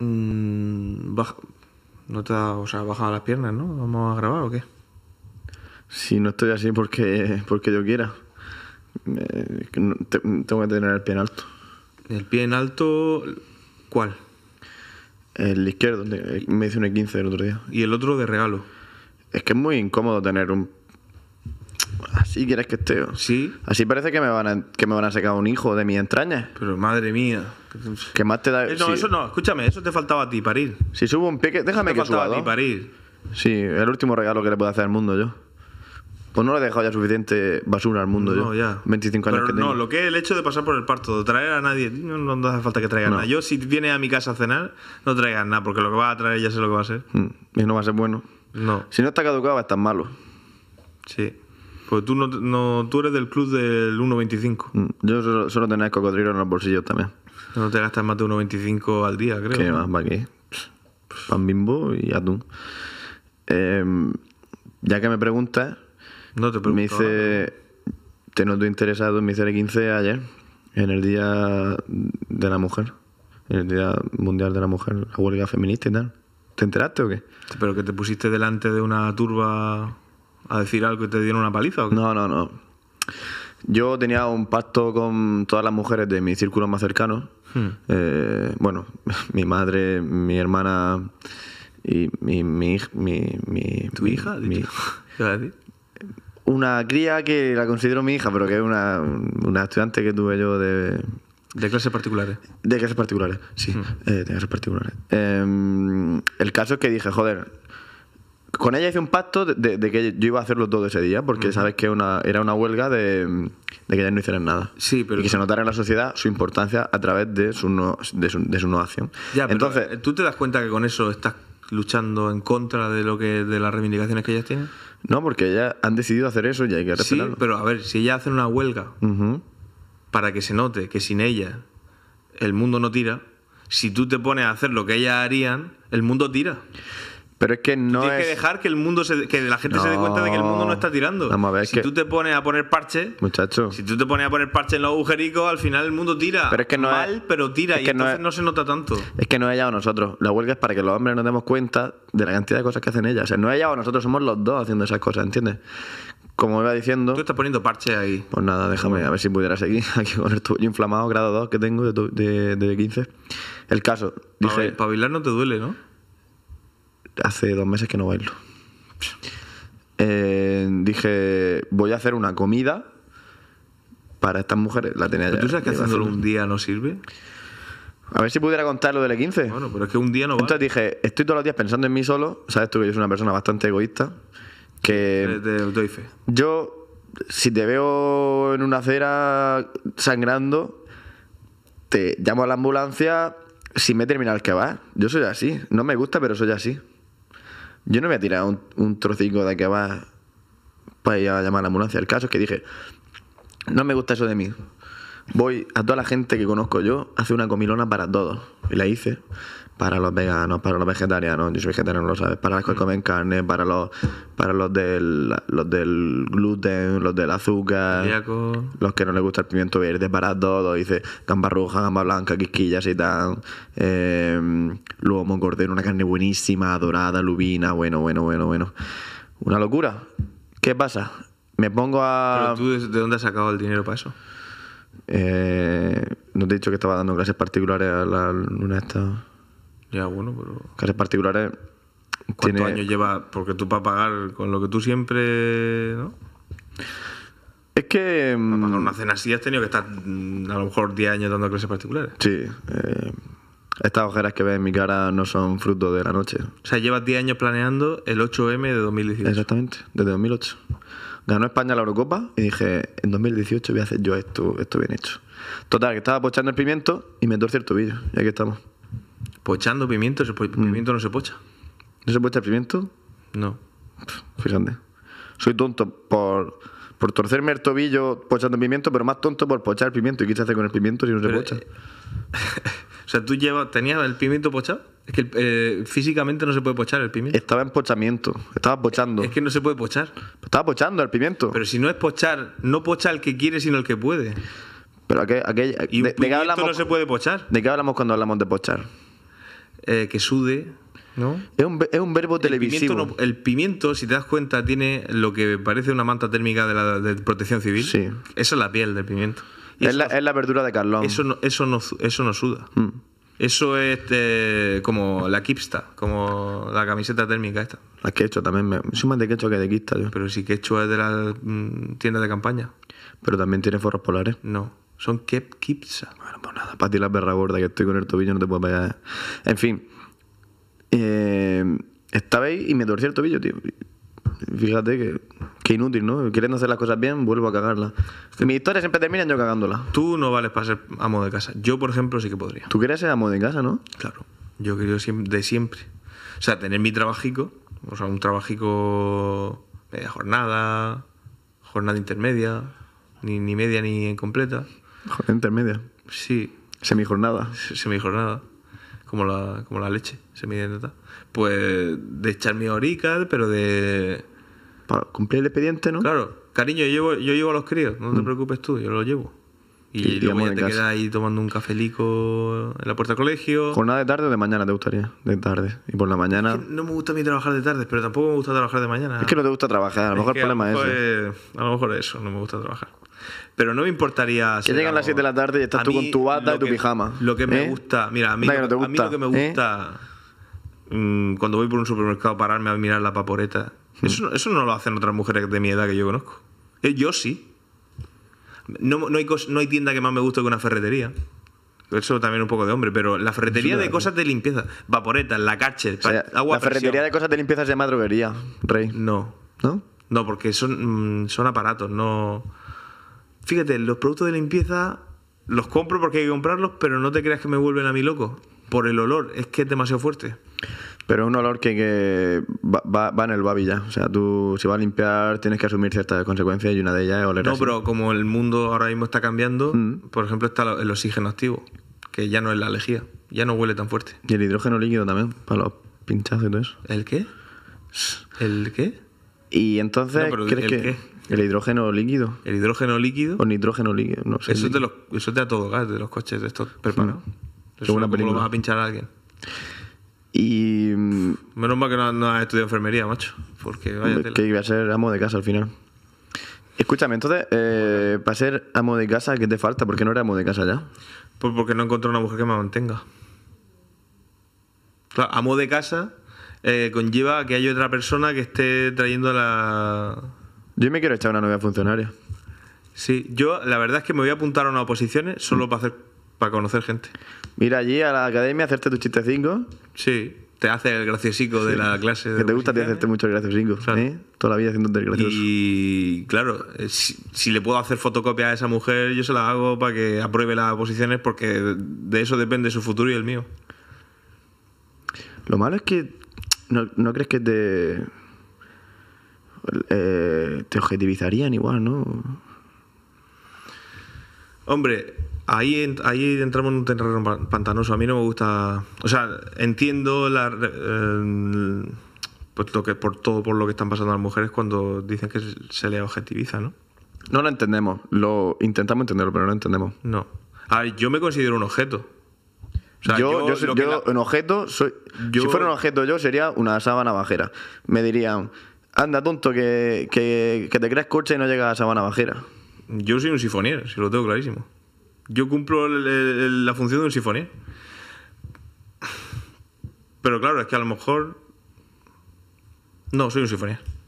Mm, baja, no te las piernas, ¿no? ¿Vamos a grabar o qué? Si no estoy así porque, porque yo quiera. Eh, tengo que tener el pie en alto. ¿El pie en alto cuál? El izquierdo, me hice un 15 e el otro día. ¿Y el otro de regalo? Es que es muy incómodo tener un si quieres que esté. Sí. Así parece que me van a, que me van a sacar un hijo de mi entraña Pero madre mía. ¿Qué más te da? Eh, no, eso no, escúchame, eso te faltaba a ti, parir. Si subo un pie, déjame que suba. Te faltaba a ti, parir. Sí, el último regalo que le puedo hacer al mundo yo. Pues no le he dejado ya suficiente basura al mundo no, Ya. 25 años que tengo. no, lo que es el hecho de pasar por el parto, de traer a nadie, no, hace falta que traiga nada. Yo, si viene a mi casa a cenar, no traigas nada, porque lo que va a traer ya sé lo que va a ser. Mm, y no va a ser bueno. No. Si no está caducado, va a estar malo. Sí. Pues tú no, tú eres del club del 1.25. Mm, yo solo, solo tenía cocodrilo en los bolsillos también. No te gastas más de 1.25 al día, creo. ¿Qué más? ¿Para qué? Pan bimbo y atún. Em, ya que me preguntas, no te me dice Te noto interesado en mi CR15 ayer, en el Día de la Mujer, en el Día Mundial de la Mujer, la huelga feminista y tal. ¿Te enteraste o qué? Pero que te pusiste delante de una turba a decir algo que te dieron una paliza. No, no, no. Yo tenía un pacto con todas las mujeres de mi círculo más cercano. Hmm. Eh, bueno, mi madre, mi hermana y mi, mi, ¿Tu hija? Una cría que la considero mi hija, pero que es una, una estudiante que tuve yo de, de clases particulares. De clases particulares, sí. Hmm. Eh, de clases particulares. Em, el caso es que dije, joder, con ella hice un pacto de, que yo iba a hacerlo todo ese día, porque sabes que una, era una huelga de, que ellas no hicieran nada. Sí, pero. Y que se notara en la sociedad su importancia a través de su no, de su, no acción. Ya, Entonces, eh, ¿tú te das cuenta que con eso estás luchando en contra de lo que de las reivindicaciones que ellas tienen? No, porque ellas han decidido hacer eso y hay que respetarlo. Sí, pero a ver, si ellas hacen una huelga para que se note que sin ellas el mundo no tira, si tú te pones a hacer lo que ellas harían, el mundo tira. Pero es que no tienes que dejar que el mundo que la gente se dé cuenta de que el mundo no está tirando. Vamos a ver, si que... tú te pones a poner parche, muchacho. Si tú te pones a poner parche en los agujericos, al final el mundo tira. Pero es que no mal, pero tira y entonces no, se nota tanto. Es que no es ella o nosotros. La huelga es para que los hombres nos demos cuenta de la cantidad de cosas que hacen ellas. O sea, no es ella o nosotros somos los dos haciendo esas cosas, ¿entiendes? Como iba diciendo. Tú estás poniendo parche ahí. Pues nada, déjame a ver si pudiera seguir aquí con el tuyo inflamado, grado 2 que tengo de, 15. El caso. dice Pabilar no te duele, ¿no? hace dos meses que no bailo. Eh, dije, voy a hacer una comida para estas mujeres. La tenía ¿Tú sabes que haciéndolo un día no sirve? A ver si pudiera contar lo del E15. Bueno, pero es que un día no Entonces dije, estoy todos los días pensando en mí solo. Sabes tú que yo soy una persona bastante egoísta. Que. Yo, si te veo en una acera sangrando, te llamo a la ambulancia si me he el que va. Yo soy así. No me gusta, pero soy así. Yo no me voy a tirar un, un trocico de que va para ir a llamar a la ambulancia. El caso es que dije, no me gusta eso de mí voy a toda la gente que conozco yo hace una comilona para todos. Y la hice para los veganos, para los vegetarianos, yo soy vegetariano, lo sabes, para los que comen carne, para los, para los del, los del gluten, los del azúcar, los que no les gusta el pimiento verde, para todos dice gamba roja, gamba blanca, quisquillas y tal, eh, em, lomo, cordero, una carne buenísima, dorada, lubina, bueno, bueno, bueno, bueno. Una locura. ¿Qué pasa? Me pongo a... ¿Pero tú de dónde has sacado el dinero para eso? Eh, no te he dicho que estaba dando clases particulares a la luna esta. Ya, bueno, pero. Clases particulares. ¿Cuántos años lleva? Porque tú para pagar con lo que tú siempre. Es que. Mm, para pagar una cena así has tenido que estar mm, a lo mejor 10 años dando clases particulares. Sí. Eh, estas ojeras que ves en mi cara no son fruto de la noche. O sea, llevas 10 años planeando el 8M de 2018. Exactamente, desde 2008 ganó España la Eurocopa y dije, en 2018 voy a hacer yo esto, esto bien hecho. Total, que estaba pochando el pimiento y me torció el tobillo, Y aquí estamos. ¿Pochando pimiento? ¿El mm. pimiento no se pocha? ¿No se pocha el pimiento? No. fíjate. Soy tonto por, torcerme el tobillo pochando pimiento, pero más tonto por pochar el pimiento. ¿Y qué se hace con el pimiento si no se pocha? Eh, O sea, tú llevas, tenías el pimiento pochado. Es que eh, físicamente no se puede pochar el pimiento. Estaba en pochamiento, estaba pochando. Es, que no se puede pochar. Estaba pochando el pimiento. Pero si no es pochar, no pocha el que quiere, sino el que puede. Pero aquel, ¿Y de, qué hablamos, no se puede pochar. ¿De qué hablamos cuando hablamos de pochar? Eh, que sude, ¿no? Es un, verbo televisivo. el pimiento, si te das cuenta, tiene lo que parece una manta térmica de la de protección civil. Sí. Esa es la piel del pimiento. Es la, es verdura de Carlón. Eso no, eso eso no suda. Mm. Eso es eh, como la Kipsta, como la camiseta térmica esta. La Quechua también. Me, soy más de Quechua que de Kipsta. Yo. Pero si Quechua es de la mm, tienda de campaña. Pero también tiene forros polares. No, son Kep Bueno, pues nada, para ti la perra gorda que estoy con el tobillo, no te puedo pegar. ¿eh? En fin. Eh, estaba y me torcí el tobillo, tío. Fíjate que inútil, ¿no? Queriendo hacer las cosas bien, vuelvo a cagarla. Mi Mis historias siempre terminan yo cagándola. Tú no vales para ser amo de casa. Yo, por ejemplo, sí que podría. Tú querías ser amo de casa, ¿no? Claro. Yo quería de siempre. O sea, tener mi trabajico, o sea, un trabajico media jornada, jornada intermedia, ni, ni media ni completa. Jornada intermedia. Sí. Semijornada. Semijornada. Como la, como la leche, semidentata. Pues de echar mi horica, pero de para cumplir el expediente, ¿no? Claro, cariño, yo llevo, yo llevo a los críos, no te mm. preocupes tú, yo lo llevo. Y, luego te quedas ahí tomando un cafelico en la puerta del colegio. nada de tarde o de mañana te gustaría? De tarde. Y por la mañana. no me gusta a mí trabajar de tarde, pero tampoco me gusta trabajar de mañana. Es que no te gusta trabajar, a lo mejor el problema es. eso a lo mejor eso, no me gusta trabajar. Pero no me importaría. Que llegan las 7 de la tarde y estás tú con tu bata y tu pijama. Lo que me ¿eh? gusta. Mira, a mí, lo que me gusta. ¿eh? Mm, cuando voy por un supermercado, pararme a mirar la paporeta eso, no lo hacen otras mujeres de mi edad que yo conozco. Eh, yo sí. No, hay tienda que más me guste que una ferretería. Eso también un poco de hombre, pero la ferretería de cosas de limpieza. Vaporetas, la cache, agua La ferretería de cosas de limpieza es de madruguería, Rey. No. ¿No? No, porque son, mm, son aparatos, no... Fíjate, los productos de limpieza los compro porque hay que comprarlos, pero no te creas que me vuelven a mí loco. Por el olor, es que es demasiado fuerte. Pero es un olor que, va, en el babi ya. O sea, tú si vas a limpiar tienes que asumir ciertas consecuencias y una de ellas es oler No, pero como el mundo ahora mismo está cambiando, mm. por ejemplo está el oxígeno activo, que ya no es la alejía, ya no huele tan fuerte. Y el hidrógeno líquido también, para los pinchazos y todo eso. ¿El qué? ¿El qué? Y entonces, ¿crees el El hidrógeno líquido. ¿El hidrógeno líquido? O nitrógeno líquido, Eso es de, de a todo gas, de los coches de estos preparados. Mm. es como lo vas a pinchar a alguien. Y. Menos mal que no, has estudiado enfermería, macho. Porque vaya Que iba a ser amo de casa al final. Escúchame, entonces, eh, para ser amo de casa, ¿qué te falta? ¿Por qué no eres amo de casa ya? Pues porque no encontré una mujer que me mantenga. Claro, amo de casa eh, conlleva que haya otra persona que esté trayendo la. Yo me quiero echar una novia funcionaria. Sí, yo la verdad es que me voy a apuntar a unas oposiciones solo para hacer para conocer gente. Mira allí a la academia, hacerte tu chiste cinco. Sí, te hace el graciosico de la clase. que te gusta hacerte mucho el graciosico. ¿eh? Toda la vida haciéndote el gracioso. Y claro, eh, si, le puedo hacer fotocopia a esa mujer, yo se la hago para que apruebe las posiciones porque de eso depende su futuro y el mío. Lo malo es que no, crees que te... Eh, te objetivizarían igual, ¿no? Hombre, Ahí, entramos en un terreno pantanoso. A mí no me gusta. O sea, entiendo la, eh, puesto que, por todo por lo que están pasando las mujeres cuando dicen que se le objetiviza, ¿no? No lo entendemos. Lo intentamos entenderlo, pero no lo entendemos. No. A yo me considero un objeto. O sea, yo, yo, un objeto, soy, si fuera un objeto yo sería una sábana bajera. Me dirían, anda tonto que, te creas coche y no llegas a sábana bajera. Yo soy un sifonier, si lo tengo clarísimo. Yo cumplo la función de un sinfonía. Pero claro, es que a lo mejor... No, soy un sinfonía.